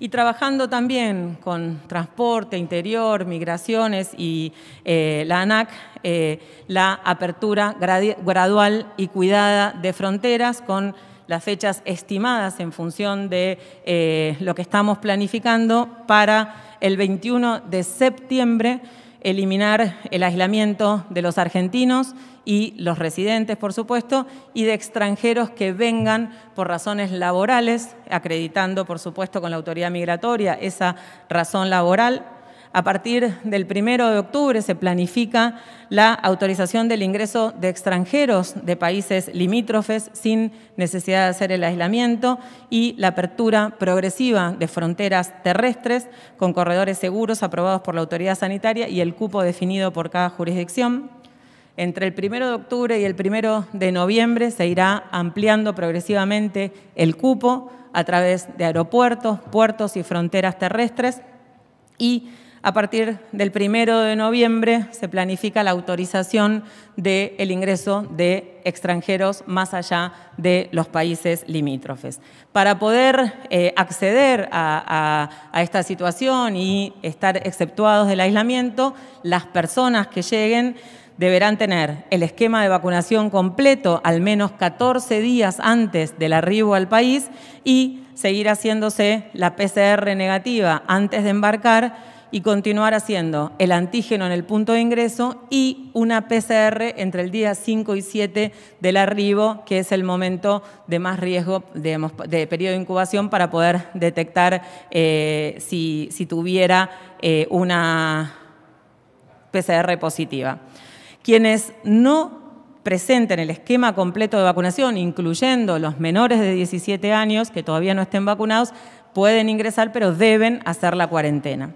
Y trabajando también con transporte, interior, migraciones y eh, la ANAC, eh, la apertura gradual y cuidada de fronteras con las fechas estimadas en función de eh, lo que estamos planificando para el 21 de septiembre eliminar el aislamiento de los argentinos y los residentes, por supuesto, y de extranjeros que vengan por razones laborales, acreditando, por supuesto, con la autoridad migratoria esa razón laboral a partir del 1 de octubre se planifica la autorización del ingreso de extranjeros de países limítrofes sin necesidad de hacer el aislamiento y la apertura progresiva de fronteras terrestres con corredores seguros aprobados por la autoridad sanitaria y el cupo definido por cada jurisdicción. Entre el 1 de octubre y el 1 de noviembre se irá ampliando progresivamente el cupo a través de aeropuertos, puertos y fronteras terrestres y a partir del primero de noviembre se planifica la autorización del el ingreso de extranjeros más allá de los países limítrofes. Para poder eh, acceder a, a esta situación y estar exceptuados del aislamiento, las personas que lleguen deberán tener el esquema de vacunación completo al menos 14 días antes del arribo al país y seguir haciéndose la PCR negativa antes de embarcar y continuar haciendo el antígeno en el punto de ingreso y una PCR entre el día 5 y 7 del arribo, que es el momento de más riesgo de periodo de incubación para poder detectar eh, si, tuviera eh, una PCR positiva. Quienes no presenten el esquema completo de vacunación, incluyendo los menores de 17 años que todavía no estén vacunados, pueden ingresar, pero deben hacer la cuarentena.